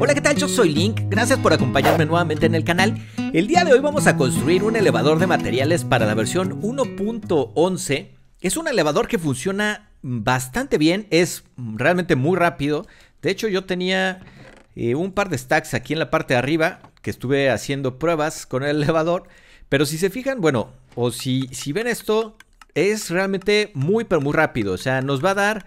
Hola, ¿qué tal? Yo soy Link, gracias por acompañarme nuevamente en el canal. El día de hoy vamos a construir un elevador de materiales para la versión 1.11. Es un elevador que funciona bastante bien, es realmente muy rápido. De hecho, yo tenía eh, un par de stacks aquí en la parte de arriba que estuve haciendo pruebas con el elevador. Pero si se fijan, bueno, o si, si ven esto, es realmente muy pero muy rápido. O sea, nos va a dar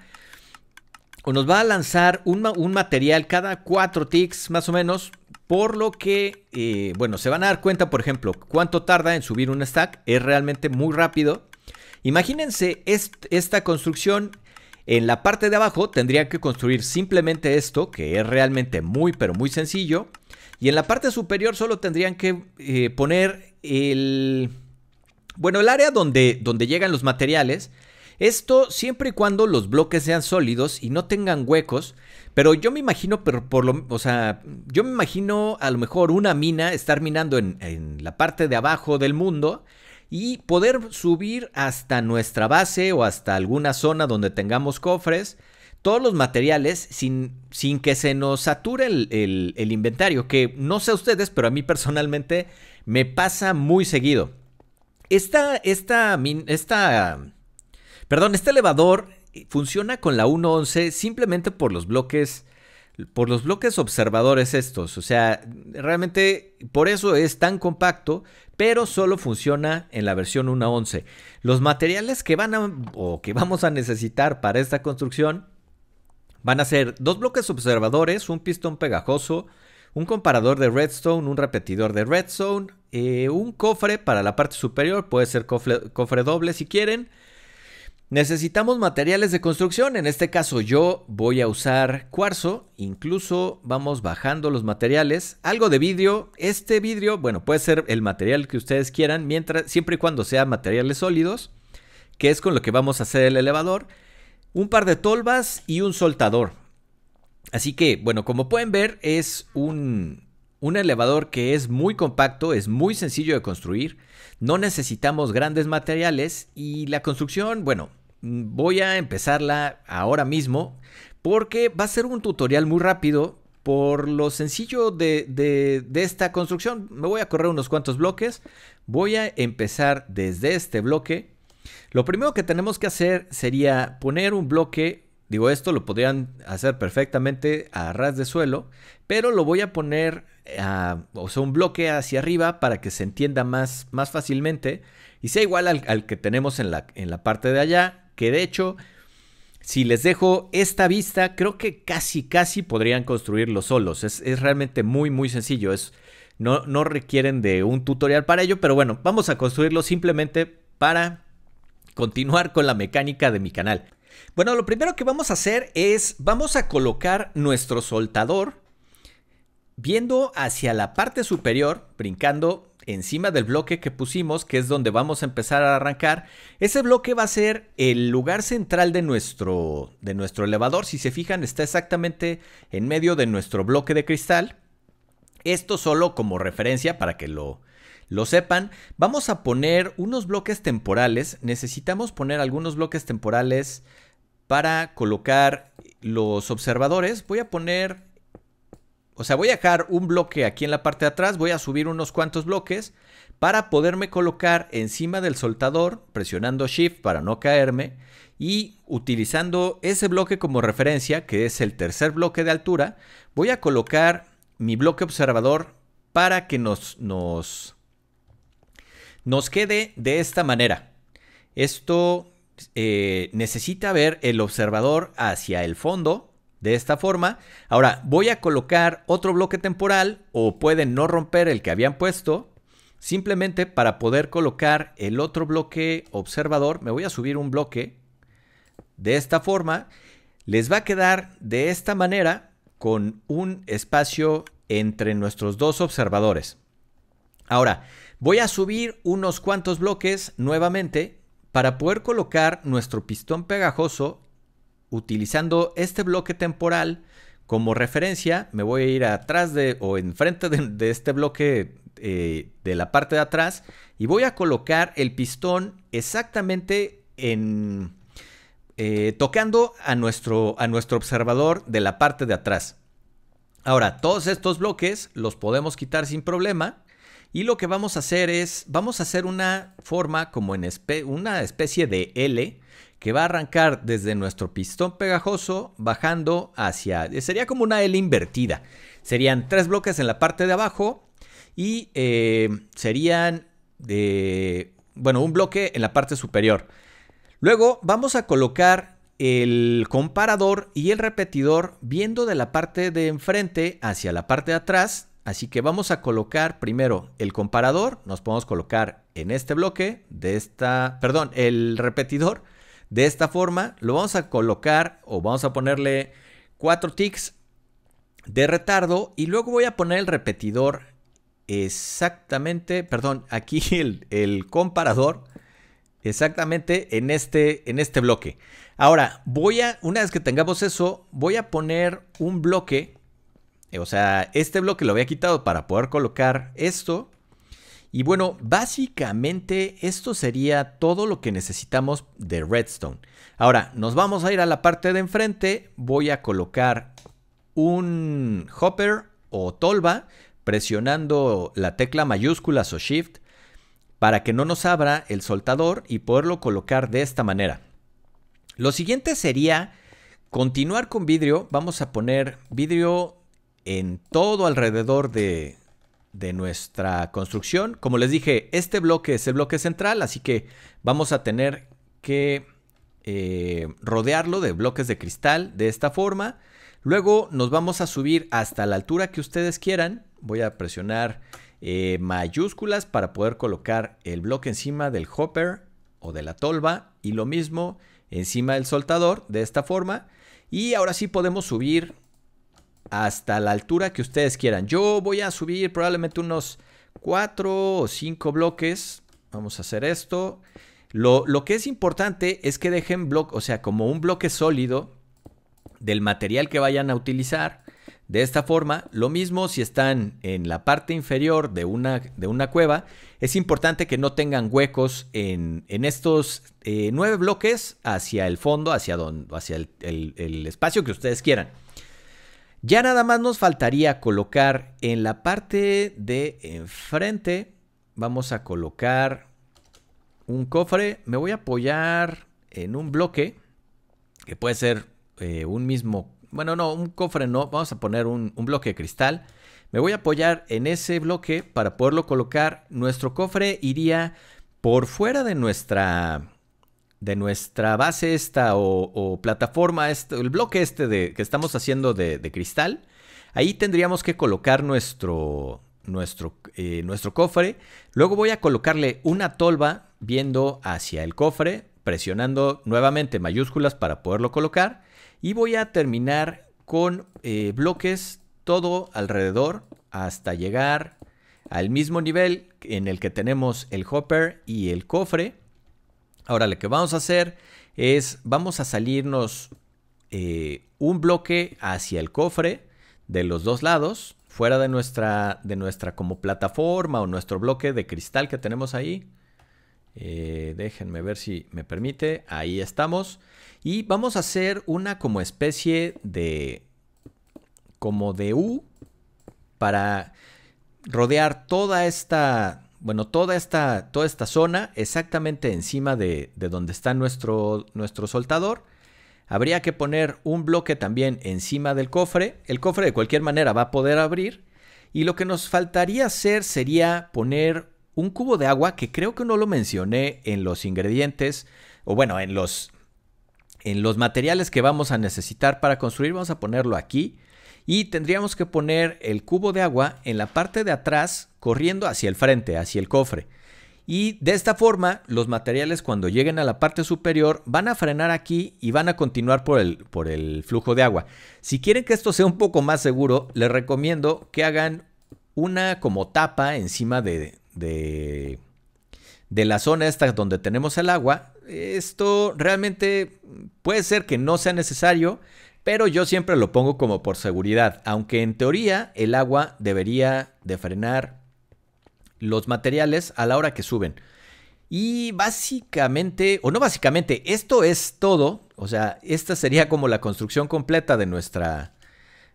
o nos va a lanzar un, material cada cuatro ticks más o menos, por lo que, eh, bueno, se van a dar cuenta, por ejemplo, cuánto tarda en subir un stack, es realmente muy rápido. Imagínense esta construcción, en la parte de abajo tendrían que construir simplemente esto, que es realmente muy, pero muy sencillo, y en la parte superior solo tendrían que eh, poner el... Bueno, el área donde, donde llegan los materiales, esto siempre y cuando los bloques sean sólidos y no tengan huecos, pero yo me imagino, por lo, o sea, yo me imagino a lo mejor una mina estar minando en, la parte de abajo del mundo y poder subir hasta nuestra base o hasta alguna zona donde tengamos cofres todos los materiales sin, sin, que se nos sature el, el, inventario, que no sé ustedes, pero a mí personalmente me pasa muy seguido. Esta, esta, esta Perdón, este elevador funciona con la 1.11 simplemente por los bloques por los bloques observadores estos. O sea, realmente por eso es tan compacto, pero solo funciona en la versión 1.11. Los materiales que van o que vamos a necesitar para esta construcción van a ser dos bloques observadores, un pistón pegajoso, un comparador de redstone, un repetidor de redstone, eh, un cofre para la parte superior, puede ser cofre doble si quieren Necesitamos materiales de construcción, en este caso yo voy a usar cuarzo, incluso vamos bajando los materiales, algo de vidrio, este vidrio, bueno, puede ser el material que ustedes quieran, mientras, siempre y cuando sea materiales sólidos, que es con lo que vamos a hacer el elevador, un par de tolvas y un soltador. Así que, bueno, como pueden ver, es un, un elevador que es muy compacto, es muy sencillo de construir, no necesitamos grandes materiales y la construcción, bueno, Mm, voy a empezarla ahora mismo porque va a ser un tutorial muy rápido por lo sencillo de, esta construcción. Me voy a correr unos cuantos bloques. Voy a empezar desde este bloque. Lo primero que tenemos que hacer sería poner un bloque. Digo, esto lo podrían hacer perfectamente a ras de suelo, pero lo voy a poner, a, ah, o sea, un bloque hacia arriba para que se entienda más, más fácilmente y sea igual al, al que tenemos en la, en la parte de allá que de hecho, si les dejo esta vista, creo que casi, casi podrían construirlo solos. Es, realmente muy, muy sencillo. Es, no, no requieren de un tutorial para ello, pero bueno, vamos a construirlo simplemente para continuar con la mecánica de mi canal. Bueno, lo primero que vamos a hacer es, vamos a colocar nuestro soltador viendo hacia la parte superior, brincando encima del bloque que pusimos, que es donde vamos a empezar a arrancar, ese bloque va a ser el lugar central de nuestro, de nuestro elevador. Si se fijan, está exactamente en medio de nuestro bloque de cristal. Esto solo como referencia para que lo, lo sepan. Vamos a poner unos bloques temporales. Necesitamos poner algunos bloques temporales para colocar los observadores. Voy a poner o sea, voy a dejar un bloque aquí en la parte de atrás, voy a subir unos cuantos bloques para poderme colocar encima del soltador, presionando Shift para no caerme y utilizando ese bloque como referencia, que es el tercer bloque de altura, voy a colocar mi bloque observador para que nos, nos, nos quede de esta manera. Esto eh, necesita ver el observador hacia el fondo de esta forma. Ahora voy a colocar otro bloque temporal o pueden no romper el que habían puesto. Simplemente para poder colocar el otro bloque observador, me voy a subir un bloque de esta forma. Les va a quedar de esta manera con un espacio entre nuestros dos observadores. Ahora, voy a subir unos cuantos bloques nuevamente para poder colocar nuestro pistón pegajoso utilizando este bloque temporal como referencia, me voy a ir atrás de o enfrente de, de este bloque eh, de la parte de atrás y voy a colocar el pistón exactamente en eh, tocando a nuestro, a nuestro observador de la parte de atrás. Ahora, todos estos bloques los podemos quitar sin problema. Y lo que vamos a hacer es, vamos a hacer una forma como en una especie de L que va a arrancar desde nuestro pistón pegajoso bajando hacia, sería como una L invertida. Serían tres bloques en la parte de abajo y eh, serían, de, bueno, un bloque en la parte superior. Luego vamos a colocar el comparador y el repetidor viendo de la parte de enfrente hacia la parte de atrás Así que vamos a colocar primero el comparador, nos podemos colocar en este bloque de esta, perdón, el repetidor de esta forma, lo vamos a colocar o vamos a ponerle 4 ticks de retardo y luego voy a poner el repetidor exactamente, perdón, aquí el, el comparador exactamente en este, en este bloque. Ahora, voy a, una vez que tengamos eso, voy a poner un bloque eh, o sea, este bloque lo había quitado para poder colocar esto. Y bueno, básicamente esto sería todo lo que necesitamos de redstone. Ahora, nos vamos a ir a la parte de enfrente. Voy a colocar un hopper o tolva presionando la tecla mayúsculas o shift para que no nos abra el soltador y poderlo colocar de esta manera. Lo siguiente sería continuar con vidrio. Vamos a poner vidrio en todo alrededor de, de nuestra construcción. Como les dije, este bloque es el bloque central, así que vamos a tener que eh, rodearlo de bloques de cristal de esta forma. Luego nos vamos a subir hasta la altura que ustedes quieran. Voy a presionar eh, mayúsculas para poder colocar el bloque encima del hopper o de la tolva y lo mismo encima del soltador de esta forma. Y ahora sí podemos subir hasta la altura que ustedes quieran. Yo voy a subir probablemente unos 4 o 5 bloques. Vamos a hacer esto. Lo, que es importante es que dejen bloque, o sea, como un bloque sólido del material que vayan a utilizar. De esta forma, lo mismo si están en la parte inferior de una, de una cueva, es importante que no tengan huecos en, estos 9 eh, nueve bloques hacia el fondo, hacia, donde, hacia el espacio que ustedes quieran. Ya nada más nos faltaría colocar en la parte de enfrente, vamos a colocar un cofre. Me voy a apoyar en un bloque, que puede ser eh, un mismo, bueno, no, un cofre no, vamos a poner un, un bloque de cristal. Me voy a apoyar en ese bloque para poderlo colocar. Nuestro cofre iría por fuera de nuestra de nuestra base esta o, plataforma, este, el bloque este de, que estamos haciendo de, cristal, ahí tendríamos que colocar nuestro, nuestro, eh, nuestro cofre. Luego voy a colocarle una tolva viendo hacia el cofre, presionando nuevamente mayúsculas para poderlo colocar. Y voy a terminar con eh, bloques todo alrededor hasta llegar al mismo nivel en el que tenemos el hopper y el cofre. Ahora lo que vamos a hacer es, vamos a salirnos eh, un bloque hacia el cofre de los dos lados, fuera de nuestra, de nuestra como plataforma o nuestro bloque de cristal que tenemos ahí. Eh, déjenme ver si me permite. Ahí estamos. Y vamos a hacer una como especie de... como de U para rodear toda esta bueno, toda esta, toda esta zona exactamente encima de, de donde está nuestro, nuestro soltador. Habría que poner un bloque también encima del cofre. El cofre de cualquier manera va a poder abrir. Y lo que nos faltaría hacer sería poner un cubo de agua que creo que no lo mencioné en los ingredientes o bueno, en los en los materiales que vamos a necesitar para construir, vamos a ponerlo aquí y tendríamos que poner el cubo de agua en la parte de atrás corriendo hacia el frente, hacia el cofre. Y de esta forma, los materiales cuando lleguen a la parte superior van a frenar aquí y van a continuar por el, por el flujo de agua. Si quieren que esto sea un poco más seguro, les recomiendo que hagan una como tapa encima de, de, de la zona esta donde tenemos el agua. Esto realmente puede ser que no sea necesario, pero yo siempre lo pongo como por seguridad, aunque en teoría el agua debería de frenar los materiales a la hora que suben. Y básicamente, o no básicamente, esto es todo. O sea, esta sería como la construcción completa de, nuestra,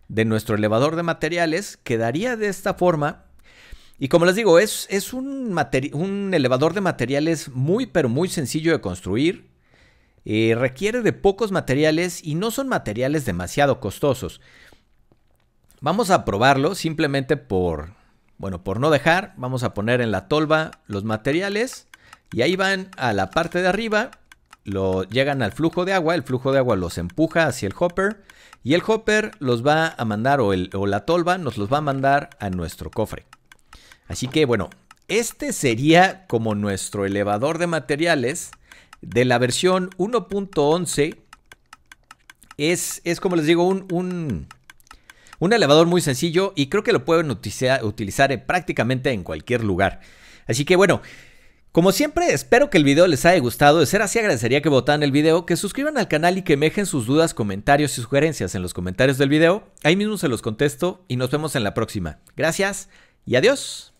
de nuestro elevador de materiales. Quedaría de esta forma. Y como les digo, es, es un, un elevador de materiales muy, pero muy sencillo de construir. Eh, requiere de pocos materiales y no son materiales demasiado costosos. Vamos a probarlo simplemente por, bueno, por no dejar, vamos a poner en la tolva los materiales y ahí van a la parte de arriba, lo llegan al flujo de agua, el flujo de agua los empuja hacia el hopper y el hopper los va a mandar o, la tolva nos los va a mandar a nuestro cofre. Así que bueno, este sería como nuestro elevador de materiales de la versión 1.11. Es, es como les digo, un un elevador muy sencillo y creo que lo pueden utilizar eh, prácticamente en cualquier lugar. Así que bueno, como siempre, espero que el video les haya gustado. De ser así, agradecería que votaran el video, que suscriban al canal y que me dejen sus dudas, comentarios y sugerencias en los comentarios del video. Ahí mismo se los contesto y nos vemos en la próxima. Gracias y adiós.